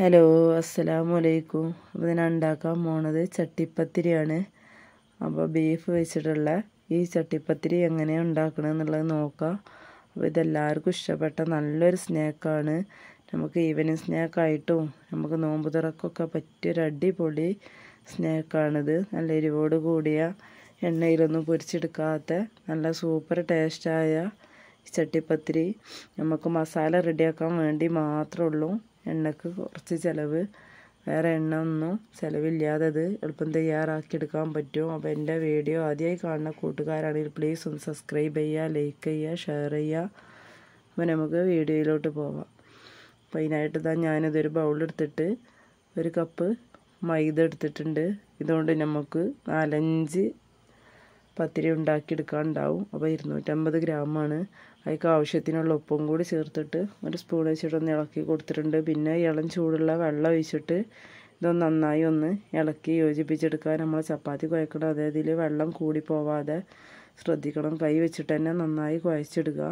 hello അസ്സലാമു അലൈക്കും അപ്പോൾ ഞാൻ ഉണ്ടാക്കാൻ പോണത് ചട്ടിപ്പത്തിരിയാണ് അപ്പോൾ ബീഫ് വെച്ചിട്ടുള്ള ഈ ചട്ടിപ്പത്തിരി എങ്ങനെയാണ് ഉണ്ടാക്കണം എന്നുള്ളത് നോക്കാം അപ്പോൾ ഇതെല്ലാവർക്കും ഇഷ്ടപ്പെട്ട നല്ലൊരു സ്നാക്കാണ് നമുക്ക് ഈവനിങ് സ്നാക്കായിട്ടും നമുക്ക് നോമ്പ് തുറക്കൊക്കെ പറ്റിയൊരു അടിപൊളി സ്നാക്കാണിത് നല്ല എരിവോട് കൂടിയ എണ്ണയിലൊന്നും പൊരിച്ചെടുക്കാത്ത നല്ല സൂപ്പർ ടേസ്റ്റായ ചട്ടിപ്പത്തിരി നമുക്ക് മസാല റെഡിയാക്കാൻ വേണ്ടി മാത്രമേ ഉള്ളൂ എണ്ണക്ക് കുറച്ച് ചിലവ് വേറെ എണ്ണ ഒന്നും ചിലവില്ലാതെ അത് എളുപ്പം തയ്യാറാക്കിയെടുക്കാൻ പറ്റും അപ്പോൾ എൻ്റെ വീഡിയോ ആദ്യമായി കാണുന്ന കൂട്ടുകാരാണെങ്കിൽ പ്ലീസ് ഒന്ന് സബ്സ്ക്രൈബ് ചെയ്യുക ലൈക്ക് ചെയ്യുക ഷെയർ ചെയ്യുക അപ്പോൾ നമുക്ക് വീഡിയോയിലോട്ട് പോവാം അപ്പോൾ അതിനായിട്ട് തന്നെ ഞാനിതൊരു ബൗളെടുത്തിട്ട് ഒരു കപ്പ് മൈദ എടുത്തിട്ടുണ്ട് ഇതുകൊണ്ട് നമുക്ക് നാലഞ്ച് പത്തിരി ഉണ്ടാക്കിയെടുക്കാൻ ഉണ്ടാവും അപ്പോൾ ഇരുന്നൂറ്റമ്പത് ഗ്രാമാണ് അതിക്ക് ആവശ്യത്തിനുള്ള ഉപ്പും കൂടി ചേർത്തിട്ട് ഒരു സ്പൂൺ വെച്ചിട്ടൊന്ന് ഇളക്കി കൊടുത്തിട്ടുണ്ട് പിന്നെ ഇളം ചൂടുള്ള വെള്ളം ഒഴിച്ചിട്ട് ഇതൊന്ന് നന്നായി ഒന്ന് ഇളക്കി യോജിപ്പിച്ചെടുക്കാൻ നമ്മൾ ചപ്പാത്തി കുഴക്കണം അതായത് ഇതിൽ വെള്ളം കൂടി പോവാതെ ശ്രദ്ധിക്കണം കൈ വെച്ചിട്ട് തന്നെ നന്നായി കുഴച്ചെടുക്കുക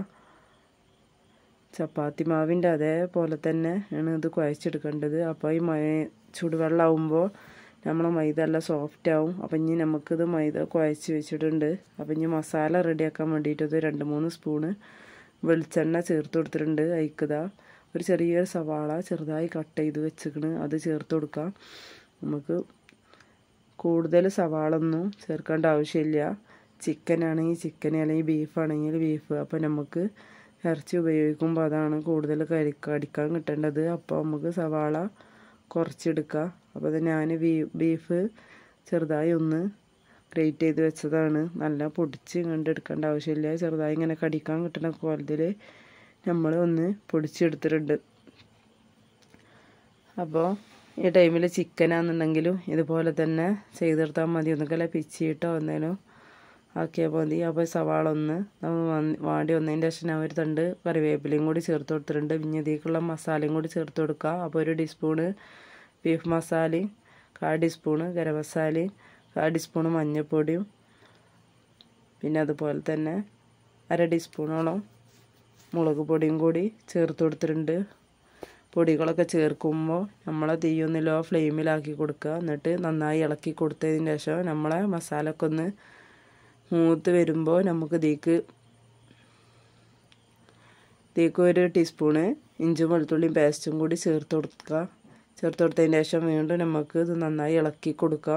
ചപ്പാത്തി മാവിൻ്റെ അതേപോലെ തന്നെ ആണ് ഇത് കുഴച്ചെടുക്കേണ്ടത് അപ്പോൾ ഈ മൈ ചൂടുവെള്ളമാകുമ്പോൾ നമ്മൾ മൈദ എല്ലാം സോഫ്റ്റ് ആവും അപ്പം ഇനി നമുക്കിത് മൈദ കുഴച്ച് വെച്ചിട്ടുണ്ട് അപ്പം ഇനി മസാല റെഡിയാക്കാൻ വേണ്ടിയിട്ടത് രണ്ട് മൂന്ന് സ്പൂണ് വെളിച്ചെണ്ണ ചേർത്ത് കൊടുത്തിട്ടുണ്ട് അയക്കുക ഒരു ചെറിയൊരു സവാള ചെറുതായി കട്ട് ചെയ്ത് വെച്ചിക്കണ് അത് ചേർത്ത് കൊടുക്കാം നമുക്ക് കൂടുതൽ സവാള ഒന്നും ചേർക്കേണ്ട ആവശ്യമില്ല ചിക്കൻ ആണെങ്കിൽ ചിക്കൻ അല്ലെങ്കിൽ ബീഫ് ആണെങ്കിൽ ബീഫ് അപ്പം നമുക്ക് ഇറച്ചി ഉപയോഗിക്കുമ്പോൾ അതാണ് കൂടുതൽ കരി കടിക്കാൻ കിട്ടേണ്ടത് അപ്പോൾ നമുക്ക് സവാള കുറച്ചെടുക്കാം അപ്പോൾ അത് ഞാൻ ബീഫ് ചെറുതായി ഒന്ന് ഗ്രേറ്റ് ചെയ്ത് വെച്ചതാണ് നല്ല പൊടിച്ച് ഇങ്ങോട്ട് എടുക്കേണ്ട ആവശ്യമില്ല ചെറുതായി ഇങ്ങനെ കടിക്കാൻ കിട്ടുന്ന കോലത്തിൽ നമ്മൾ ഒന്ന് പൊടിച്ചെടുത്തിട്ടുണ്ട് അപ്പോൾ ഈ ടൈമിൽ ചിക്കനാണെന്നുണ്ടെങ്കിലും ഇതുപോലെ തന്നെ ചെയ്തെടുത്താൽ മതി ഒന്നുകല പിച്ചിയിട്ടോ ഒന്നേനോ ആക്കിയാൽ മതി അപ്പോൾ സവാള ഒന്ന് വാടി ഒന്നതിൻ്റെ ശേഷം ഞാൻ ഒരു തണ്ട് കറിവേപ്പിലയും കൂടി ചേർത്ത് കൊടുത്തിട്ടുണ്ട് പിന്നെ ഇതിലേക്കുള്ള മസാലയും കൂടി ചേർത്ത് കൊടുക്കുക അപ്പോൾ ഒരു ടീസ്പൂണ് ബീഫ് മസാലയും കാ ടീസ്പൂണ് ഗരം മസാലയും അര ടീസ്പൂൺ മഞ്ഞൾപ്പൊടിയും പിന്നെ അതുപോലെ തന്നെ അര ടീസ്പൂണോളം മുളക് പൊടിയും കൂടി ചേർത്ത് കൊടുത്തിട്ടുണ്ട് പൊടികളൊക്കെ ചേർക്കുമ്പോൾ നമ്മൾ തീയൊന്ന് ഫ്ലെയിമിലാക്കി കൊടുക്കുക എന്നിട്ട് നന്നായി ഇളക്കി കൊടുത്തതിന് ശേഷം നമ്മളെ മസാലയൊക്കെ ഒന്ന് മൂത്ത് വരുമ്പോൾ നമുക്ക് തീക്ക് തീക്ക് ഒരു ടീസ്പൂണ് ഇഞ്ചും വെളുത്തുള്ളിയും പേസ്റ്റും കൂടി ചേർത്ത് കൊടുക്കുക ചേർത്ത് കൊടുത്തതിന് ശേഷം വീണ്ടും നമുക്ക് ഇത് നന്നായി ഇളക്കി കൊടുക്കുക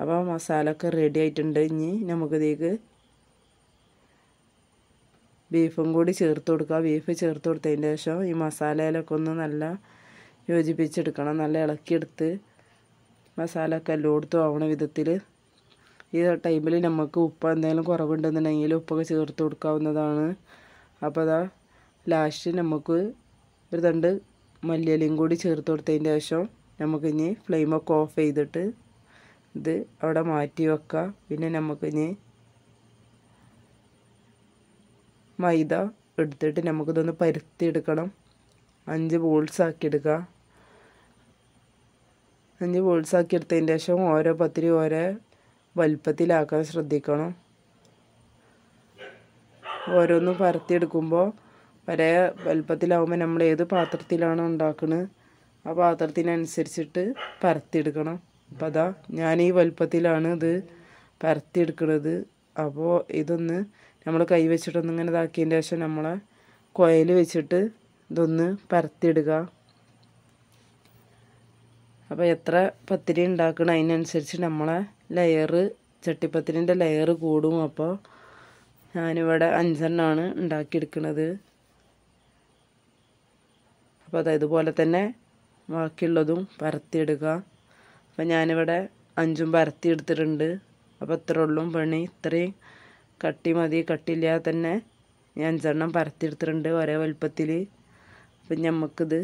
അപ്പോൾ ഒക്കെ റെഡി ആയിട്ടുണ്ട് ഇനി നമുക്കിതേക്ക് ബീഫും കൂടി ചേർത്ത് കൊടുക്കുക ബീഫ് ചേർത്ത് കൊടുത്തതിന് ശേഷം ഈ മസാലയിലൊക്കെ ഒന്ന് നല്ല യോജിപ്പിച്ചെടുക്കണം നല്ല ഇളക്കിയെടുത്ത് മസാല ഒക്കെ കൊടുത്തു ആവണ വിധത്തിൽ ഈ ടൈമിൽ നമുക്ക് ഉപ്പ് എന്തെങ്കിലും കുറവുണ്ടെന്നുണ്ടെങ്കിൽ ഉപ്പൊക്കെ ചേർത്ത് കൊടുക്കാവുന്നതാണ് അപ്പോൾ അതാ ലാസ്റ്റ് നമുക്ക് ഒരു തണ്ട് മല്ലിയിലയും കൂടി ചേർത്ത് കൊടുത്തതിൻ്റെ ശേഷം നമുക്കിനി ഫ്ലെയിമൊക്കെ ഓഫ് ചെയ്തിട്ട് ഇത് അവിടെ മാറ്റി വെക്ക പിന്നെ ഇനി മൈദ എടുത്തിട്ട് നമുക്കിതൊന്ന് പരുത്തി എടുക്കണം അഞ്ച് ബോൾസ് ആക്കി എടുക്കുക അഞ്ച് ബോൾസ് ആക്കി എടുത്തതിന് ശേഷം ഓരോ പത്തിരി ഓരോ വലുപ്പത്തിലാക്കാൻ ശ്രദ്ധിക്കണം ഓരോന്നും പരത്തിയെടുക്കുമ്പോൾ ഒരേ വലുപ്പത്തിലാവുമ്പോൾ നമ്മൾ ഏത് പാത്രത്തിലാണോ ഉണ്ടാക്കുന്നത് ആ പാത്രത്തിനനുസരിച്ചിട്ട് പരത്തിയെടുക്കണം അപ്പം അതാ ഞാൻ ഈ വലുപ്പത്തിലാണ് ഇത് പരത്തിയെടുക്കുന്നത് അപ്പോൾ ഇതൊന്ന് നമ്മൾ കൈവച്ചിട്ടൊന്ന് ഇങ്ങനെ ഇതാക്കിയതിൻ്റെ ശേഷം നമ്മളെ കുഴൽ വെച്ചിട്ട് ഇതൊന്ന് പരത്തിയിടുക അപ്പോൾ എത്ര പത്തിരി ഉണ്ടാക്കണം അതിനനുസരിച്ച് നമ്മളെ ലെയറ് ചട്ടിപ്പത്തിരിൻ്റെ ലെയർ കൂടും അപ്പോൾ ഞാനിവിടെ അഞ്ചെണ്ണമാണ് ഉണ്ടാക്കിയെടുക്കുന്നത് അപ്പോൾ അത് ഇതുപോലെ തന്നെ ബാക്കിയുള്ളതും പരത്തിയിടുക അപ്പം ഞാനിവിടെ അഞ്ചും പരത്തി എടുത്തിട്ടുണ്ട് അപ്പോൾ ഇത്ര ഉള്ളും പണി ഇത്രയും കട്ടി മതി കട്ടിയില്ലാതെ തന്നെ ഞാൻ അഞ്ചെണ്ണം പരത്തി എടുത്തിട്ടുണ്ട് ഒരേ വലുപ്പത്തിൽ അപ്പം ഞമ്മക്കിത്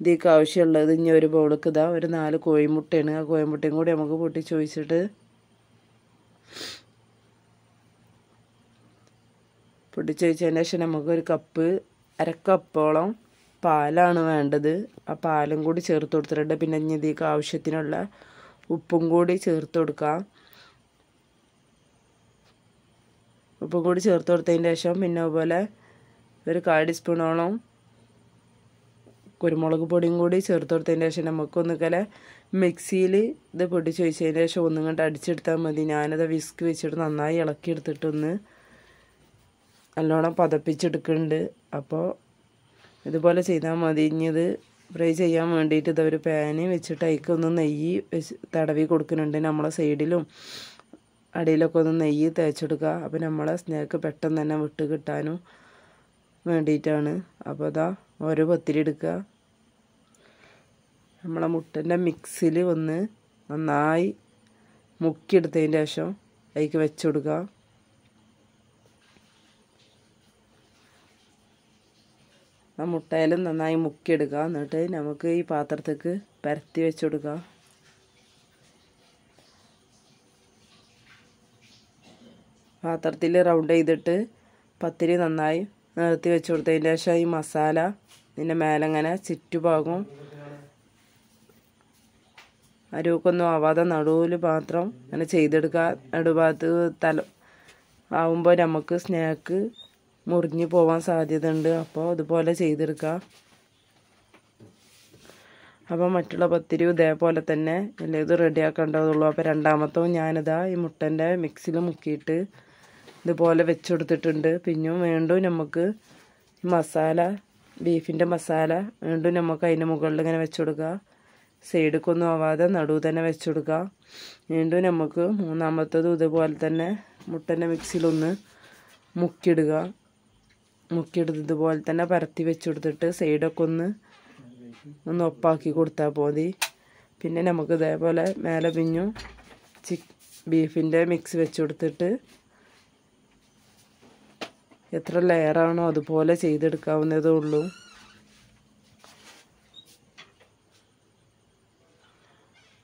ഇതിലേക്ക് ആവശ്യമുള്ളത് ഇനി ഒരു ബൗളിക്ക് ഇതാ ഒരു നാല് കോഴിമുട്ടയാണ് ആ കോഴിമുട്ടയും കൂടി നമുക്ക് പൊട്ടി ചോദിച്ചിട്ട് പൊട്ടിച്ചൊഴിച്ചതിന് ശേഷം നമുക്കൊരു കപ്പ് അരക്കപ്പോളം പാലാണ് വേണ്ടത് ആ പാലും കൂടി ചേർത്ത് കൊടുത്തിട്ടുണ്ട് പിന്നെ ഇനി ആവശ്യത്തിനുള്ള ഉപ്പും കൂടി ചേർത്ത് കൊടുക്കാം ഉപ്പും കൂടി ചേർത്ത് കൊടുത്തതിന് ശേഷം പിന്നെ അതുപോലെ ഒരു കാൽ ടീസ്പൂണോളം കുരുമുളക് പൊടിയും കൂടി ചേർത്ത് കൊടുത്തതിന് ശേഷം കല മിക്സിയിൽ ഇത് പൊടിച്ച് വെച്ചതിന് ശേഷം ഒന്നും കണ്ട് അടിച്ചെടുത്താൽ മതി ഞാനത് വിസ്ക് വെച്ചിട്ട് നന്നായി ഇളക്കി എടുത്തിട്ടൊന്ന് നല്ലോണം പതപ്പിച്ചെടുക്കുന്നുണ്ട് അപ്പോൾ ഇതുപോലെ ചെയ്താൽ മതി ഇനി ഇത് ഫ്രൈ ചെയ്യാൻ വേണ്ടിയിട്ട് ഇതൊരു പാന് വെച്ചിട്ട് അതിക്ക് ഒന്ന് നെയ്യ് വെച്ച് തടവി കൊടുക്കുന്നുണ്ട് നമ്മളെ സൈഡിലും അടിയിലൊക്കെ ഒന്ന് നെയ്യ് തേച്ചെടുക്കുക അപ്പോൾ നമ്മളെ സ്നേക്ക് പെട്ടെന്ന് തന്നെ വിട്ട് കിട്ടാനും വേണ്ടിയിട്ടാണ് അപ്പോൾ അതാ ഓരോ പത്തിരി എടുക്കുക നമ്മളെ മുട്ടൻ്റെ മിക്സിൽ ഒന്ന് നന്നായി മുക്കിയെടുത്തതിൻ്റെ ശേഷം വെച്ചു വെച്ചുകൊടുക്കുക മുട്ടയിലും നന്നായി മുക്കിയെടുക്കുക എന്നിട്ട് നമുക്ക് ഈ പാത്രത്തേക്ക് പരത്തി വെച്ചെടുക്കുക പാത്രത്തിൽ റൗണ്ട് ചെയ്തിട്ട് പത്തിരി നന്നായി നിർത്തി വെച്ചു കൊടുത്തതിന് ശേഷം ഈ മസാല ഇതിൻ്റെ മേലങ്ങനെ ചുറ്റുഭാഗവും അരുവക്കൊന്നും ആവാതെ നടുവിൽ മാത്രം അങ്ങനെ ചെയ്തെടുക്കുക നടുഭാഗത്ത് തല ആവുമ്പോൾ നമുക്ക് സ്നാക്ക് മുറിഞ്ഞു പോവാൻ സാധ്യതയുണ്ട് അപ്പോൾ അതുപോലെ ചെയ്തെടുക്കുക അപ്പോൾ മറ്റുള്ള പത്തിരി ഇതേപോലെ തന്നെ അല്ലേ ഇത് ആക്കേണ്ടതുള്ളൂ അപ്പോൾ രണ്ടാമത്തവും ഞാനിതാ ഈ മുട്ടൻ്റെ മിക്സിൽ മുക്കിയിട്ട് ഇതുപോലെ വെച്ചെടുത്തിട്ടുണ്ട് പിന്നെയും വീണ്ടും നമുക്ക് മസാല ബീഫിൻ്റെ മസാല വീണ്ടും നമുക്ക് അതിൻ്റെ മുകളിൽ ഇങ്ങനെ വെച്ചുകൊടുക്കുക സൈഡിക്കൊന്നും ആവാതെ നടുവ് തന്നെ വെച്ചുകൊടുക്കുക വീണ്ടും നമുക്ക് മൂന്നാമത്തതും ഇതുപോലെ തന്നെ മുട്ടൻ്റെ മിക്സിയിലൊന്ന് മുക്കിയിടുക മുക്കിയെടുത്ത് ഇതുപോലെ തന്നെ പരത്തി വെച്ച് കൊടുത്തിട്ട് സൈഡൊക്കെ ഒന്ന് ഒന്ന് ഒപ്പാക്കി കൊടുത്താൽ മതി പിന്നെ നമുക്ക് ഇതേപോലെ മേലെ പിഞ്ഞു ചി ബീഫിൻ്റെ മിക്സ് വെച്ച് കൊടുത്തിട്ട് എത്ര ലെയറാണോ അതുപോലെ ചെയ്തെടുക്കാവുന്നതേ ഉള്ളൂ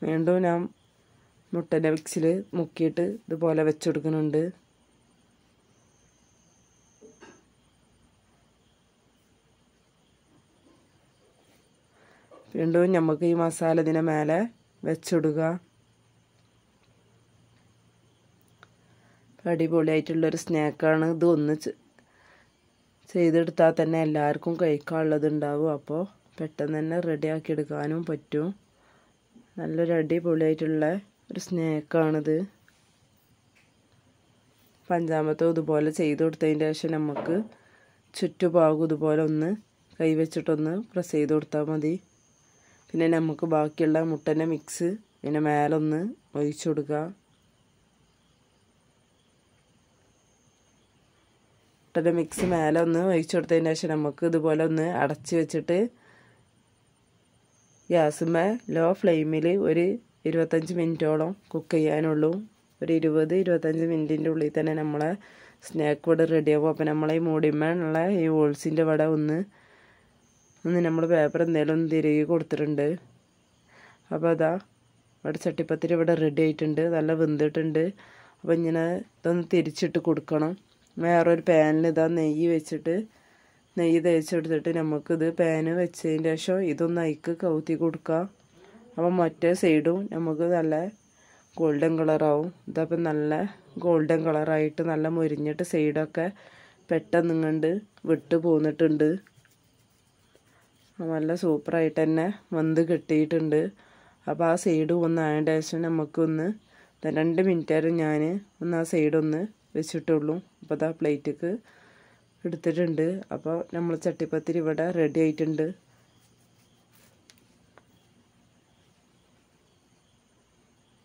വീണ്ടും ഞാൻ മുട്ടൻ്റെ മിക്സിൽ മുക്കിയിട്ട് ഇതുപോലെ വെച്ചെടുക്കുന്നുണ്ട് വീണ്ടും നമുക്ക് ഈ മസാല ഇതിനെ മേലെ വെച്ചിടുക അടിപൊളിയായിട്ടുള്ളൊരു സ്നാക്കാണ് ഇത് ഒന്ന് ചെയ്തെടുത്താൽ തന്നെ എല്ലാവർക്കും കഴിക്കാനുള്ളത് ഉണ്ടാവും അപ്പോൾ പെട്ടെന്ന് തന്നെ റെഡിയാക്കി എടുക്കാനും പറ്റും നല്ലൊരു അടിപൊളിയായിട്ടുള്ള ഒരു സ്നാക്കാണിത് പഞ്ചാമത്തോ ഇതുപോലെ ചെയ്ത് കൊടുത്തതിന് ശേഷം നമുക്ക് ചുറ്റുപാകും ഇതുപോലെ ഒന്ന് കൈവച്ചിട്ടൊന്ന് പ്രസ് ചെയ്ത് കൊടുത്താൽ മതി പിന്നെ നമുക്ക് ബാക്കിയുള്ള മുട്ടൻ്റെ മിക്സ് പിന്നെ മേലൊന്ന് ഒഴിച്ചു കൊടുക്കുക മുട്ടൻ്റെ മിക്സ് മേലെ ഒന്ന് ഒഴിച്ചു കൊടുത്തതിന് ശേഷം നമുക്ക് ഇതുപോലെ ഒന്ന് അടച്ച് വെച്ചിട്ട് ഗ്യാസുമേ ലോ ഫ്ലെയിമിൽ ഒരു ഇരുപത്തഞ്ച് മിനിറ്റോളം കുക്ക് ചെയ്യാനുള്ളൂ ഒരു ഇരുപത് ഇരുപത്തഞ്ച് മിനിറ്റിൻ്റെ ഉള്ളിൽ തന്നെ നമ്മളെ സ്നാക്ക് വട റെഡിയാകും അപ്പോൾ നമ്മളെ ഈ മൂടിമേനുള്ള ഈ ഓൾസിൻ്റെ വട ഒന്ന് ഒന്ന് നമ്മൾ പേപ്പർ എന്തെങ്കിലും ഒന്ന് തിരികെ കൊടുത്തിട്ടുണ്ട് അപ്പോൾ അതാ ഇവിടെ ചട്ടിപ്പത്തിരി ഇവിടെ റെഡി ആയിട്ടുണ്ട് നല്ല വെന്തിട്ടുണ്ട് അപ്പോൾ ഇങ്ങനെ ഇതൊന്ന് തിരിച്ചിട്ട് കൊടുക്കണം വേറൊരു പാനിൽ ഇതാ നെയ്യ് വെച്ചിട്ട് നെയ്യ് തേച്ചെടുത്തിട്ട് നമുക്കിത് പാന് വെച്ചതിന് ശേഷം ഇതൊന്ന് അയക്ക് കൗത്തി കൊടുക്കുക അപ്പോൾ മറ്റേ സൈഡും നമുക്ക് നല്ല ഗോൾഡൻ കളറാവും ഇതപ്പം നല്ല ഗോൾഡൻ കളറായിട്ട് നല്ല മുരിഞ്ഞിട്ട് സൈഡൊക്കെ പെട്ടെന്ന് ഇങ്ങണ്ട് വിട്ട് പോന്നിട്ടുണ്ട് നല്ല സൂപ്പറായിട്ട് തന്നെ വന്ത് കിട്ടിയിട്ടുണ്ട് അപ്പോൾ ആ സൈഡ് ഒന്ന് ആയതിൻ്റെ ശേഷം നമുക്കൊന്ന് രണ്ട് മിനിറ്റ് നേരം ഞാൻ ഒന്ന് ആ സൈഡ് ഒന്ന് വെച്ചിട്ടുള്ളൂ അപ്പോൾ അത് ആ പ്ലേറ്റക്ക് എടുത്തിട്ടുണ്ട് അപ്പോൾ നമ്മൾ ചട്ടിപ്പത്തിരി ഇവിടെ റെഡി ആയിട്ടുണ്ട്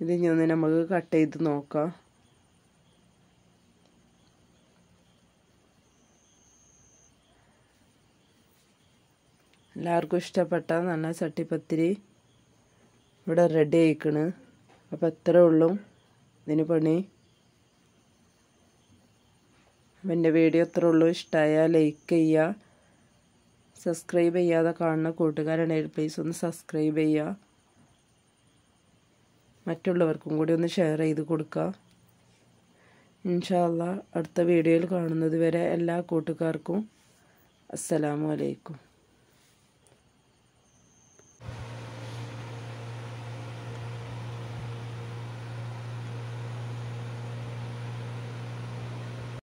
ഇത് ഇനി ഒന്ന് നമുക്ക് കട്ട് ചെയ്ത് നോക്കാം എല്ലാവർക്കും ഇഷ്ടപ്പെട്ട നല്ല ചട്ടിപ്പത്തിരി ഇവിടെ റെഡി ആയിക്കണ് അപ്പോൾ എത്ര ഉള്ളൂ ഇതിന് പണി അപ്പം എൻ്റെ വീഡിയോ എത്ര ഉള്ളൂ ഇഷ്ടമായാൽ ലൈക്ക് ചെയ്യുക സബ്സ്ക്രൈബ് ചെയ്യാതെ കാണുന്ന കൂട്ടുകാരുണ്ടെങ്കിൽ പ്ലീസ് ഒന്ന് സബ്സ്ക്രൈബ് ചെയ്യുക മറ്റുള്ളവർക്കും കൂടി ഒന്ന് ഷെയർ ചെയ്ത് കൊടുക്കുക ഇൻഷാല്ല അടുത്ത വീഡിയോയിൽ കാണുന്നത് വരെ എല്ലാ കൂട്ടുകാർക്കും അസ്സലാമു അലൈക്കും